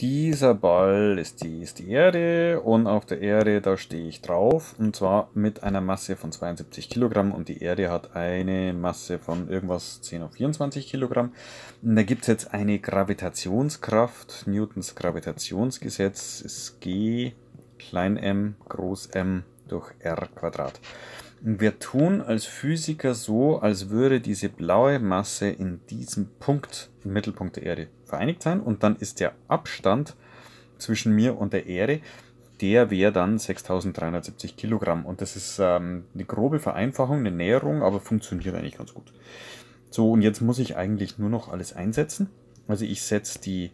Dieser Ball ist die, ist die Erde und auf der Erde, da stehe ich drauf und zwar mit einer Masse von 72 Kilogramm und die Erde hat eine Masse von irgendwas 10 auf 24 Kilogramm. Und da gibt es jetzt eine Gravitationskraft, Newtons Gravitationsgesetz ist G klein m groß m durch r Quadrat. Und wir tun als Physiker so, als würde diese blaue Masse in diesem Punkt im Mittelpunkt der Erde vereinigt sein und dann ist der Abstand zwischen mir und der Erde, der wäre dann 6370 Kilogramm. Und das ist ähm, eine grobe Vereinfachung, eine Näherung, aber funktioniert eigentlich ganz gut. So, und jetzt muss ich eigentlich nur noch alles einsetzen. Also ich setze die,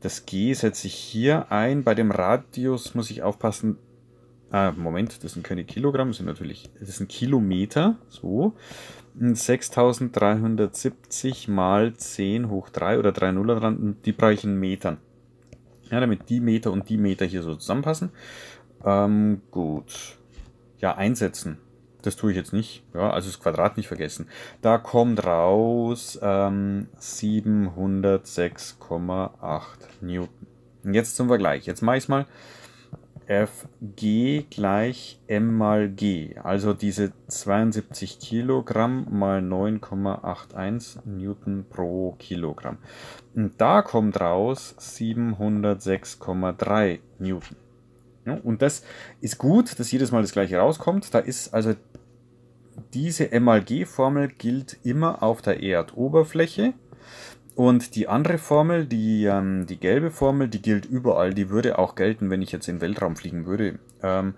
das G setze ich hier ein. Bei dem Radius muss ich aufpassen, Ah, Moment, das sind keine Kilogramm, das sind natürlich, das sind Kilometer, so. 6370 mal 10 hoch 3 oder 3 Nuller dran, die brauche ich in Metern. Ja, damit die Meter und die Meter hier so zusammenpassen. Ähm, gut. Ja, einsetzen. Das tue ich jetzt nicht. Ja, also das Quadrat nicht vergessen. Da kommt raus ähm, 706,8 Newton. Und jetzt zum Vergleich. Jetzt mache ich es mal FG gleich M mal G, also diese 72 Kilogramm mal 9,81 Newton pro Kilogramm. Und da kommt raus 706,3 Newton. Ja, und das ist gut, dass jedes Mal das gleiche rauskommt. Da ist also diese M mal G Formel gilt immer auf der Erdoberfläche. Und die andere Formel, die, ähm, die gelbe Formel, die gilt überall. Die würde auch gelten, wenn ich jetzt in Weltraum fliegen würde. Ähm,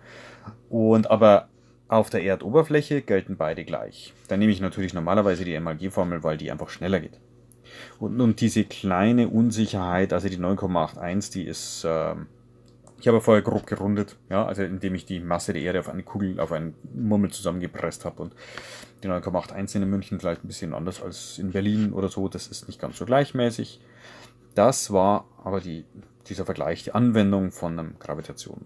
und aber auf der Erdoberfläche gelten beide gleich. Dann nehme ich natürlich normalerweise die MAG-Formel, weil die einfach schneller geht. Und, und diese kleine Unsicherheit, also die 9,81, die ist, ähm, ich habe vorher grob gerundet, ja, also indem ich die Masse der Erde auf eine Kugel, auf einen Murmel zusammengepresst habe. Und die 9,81 in München vielleicht ein bisschen anders als in Berlin oder so. Das ist nicht ganz so gleichmäßig. Das war aber die, dieser Vergleich, die Anwendung von einem Gravitation.